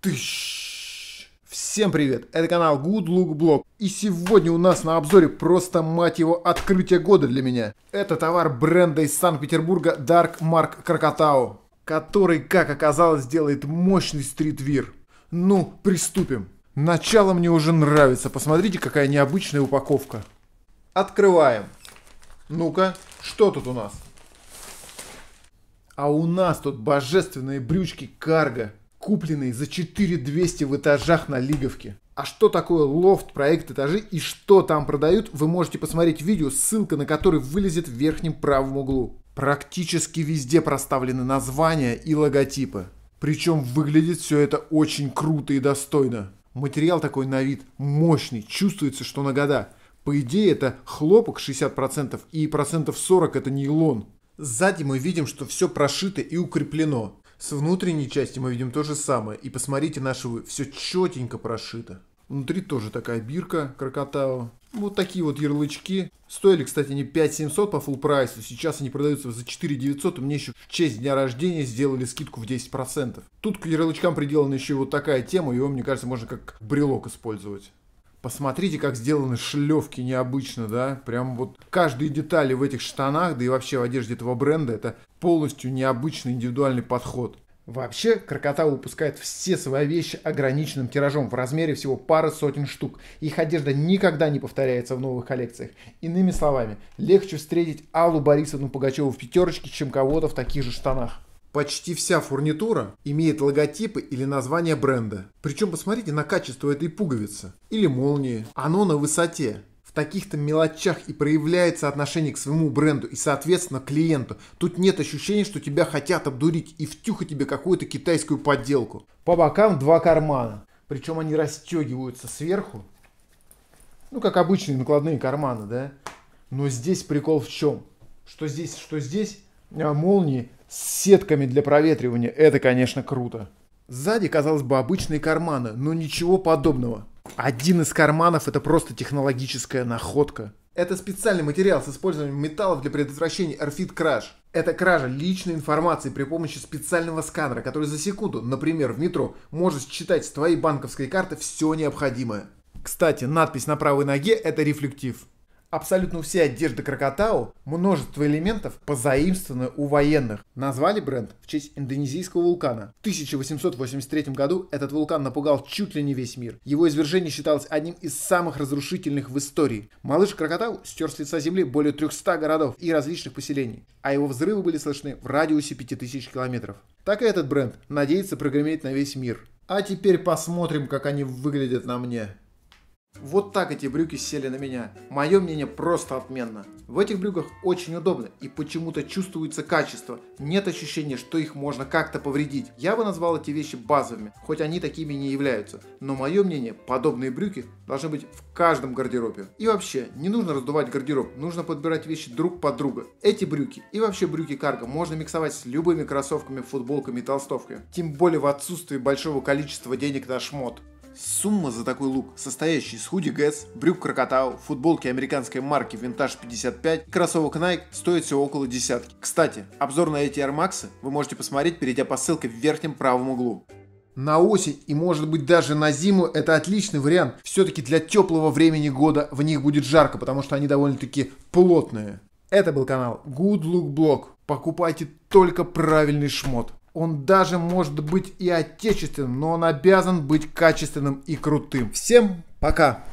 Тыщ! Всем привет! Это канал Good Look Blog. И сегодня у нас на обзоре просто, мать его, открытие года для меня. Это товар бренда из Санкт-Петербурга Dark Mark Krakatau, который, как оказалось, делает мощный стритвир. Ну, приступим. Начало мне уже нравится. Посмотрите, какая необычная упаковка. Открываем. Ну-ка, что тут у нас? А у нас тут божественные брючки карго купленный за 4200 в этажах на Лиговке. А что такое лофт, проект, этажи и что там продают, вы можете посмотреть в видео, ссылка на который вылезет в верхнем правом углу. Практически везде проставлены названия и логотипы. Причем выглядит все это очень круто и достойно. Материал такой на вид мощный, чувствуется, что на года. По идее это хлопок 60% и процентов 40 это нейлон. Сзади мы видим, что все прошито и укреплено. С внутренней части мы видим то же самое. И посмотрите, наше все четенько прошито. Внутри тоже такая бирка Крокотау. Вот такие вот ярлычки. Стоили, кстати, не 5700 по full прайсу, сейчас они продаются за 4900, и мне еще в честь дня рождения сделали скидку в 10%. Тут к ярлычкам приделана еще вот такая тема, его, мне кажется, можно как брелок использовать. Посмотрите, как сделаны шлевки необычно, да? Прям вот каждые детали в этих штанах, да и вообще в одежде этого бренда, это полностью необычный индивидуальный подход. Вообще, Крокота выпускает все свои вещи ограниченным тиражом в размере всего пары сотен штук. Их одежда никогда не повторяется в новых коллекциях. Иными словами, легче встретить Аллу Борисовну Пугачеву в пятерочке, чем кого-то в таких же штанах. Почти вся фурнитура имеет логотипы или название бренда. Причем посмотрите на качество этой пуговицы или молнии. Оно на высоте. В таких-то мелочах и проявляется отношение к своему бренду и, соответственно, клиенту. Тут нет ощущения, что тебя хотят обдурить и втюхать тебе какую-то китайскую подделку. По бокам два кармана. Причем они расстегиваются сверху. Ну, как обычные накладные карманы, да? Но здесь прикол в чем? Что здесь, что здесь, а молнии с сетками для проветривания. Это, конечно, круто. Сзади, казалось бы, обычные карманы, но ничего подобного. Один из карманов это просто технологическая находка. Это специальный материал с использованием металлов для предотвращения RFID краж. Это кража личной информации при помощи специального сканера, который за секунду, например, в метро, может считать с твоей банковской карты все необходимое. Кстати, надпись на правой ноге – это рефлектив. Абсолютно все одежды Крокотау, множество элементов позаимствованы у военных. Назвали бренд в честь индонезийского вулкана. В 1883 году этот вулкан напугал чуть ли не весь мир. Его извержение считалось одним из самых разрушительных в истории. Малыш Крокотау стер с лица земли более 300 городов и различных поселений, а его взрывы были слышны в радиусе 5000 километров. Так и этот бренд надеется прогреметь на весь мир. А теперь посмотрим, как они выглядят на мне. Вот так эти брюки сели на меня. Мое мнение просто отменно. В этих брюках очень удобно и почему-то чувствуется качество. Нет ощущения, что их можно как-то повредить. Я бы назвал эти вещи базовыми, хоть они такими не являются. Но мое мнение, подобные брюки должны быть в каждом гардеробе. И вообще, не нужно раздувать гардероб, нужно подбирать вещи друг под друга. Эти брюки и вообще брюки карго можно миксовать с любыми кроссовками, футболками и толстовками. Тем более в отсутствии большого количества денег на шмот. Сумма за такой лук, состоящий из худи Гэс, брюк Крокотау, футболки американской марки винтаж 55 и кроссовок Nike, стоит всего около десятки. Кстати, обзор на эти Air Max вы можете посмотреть, перейдя по ссылке в верхнем правом углу. На осень и может быть даже на зиму это отличный вариант. Все-таки для теплого времени года в них будет жарко, потому что они довольно-таки плотные. Это был канал Good Look Blog. Покупайте только правильный шмот. Он даже может быть и отечественным, но он обязан быть качественным и крутым. Всем пока!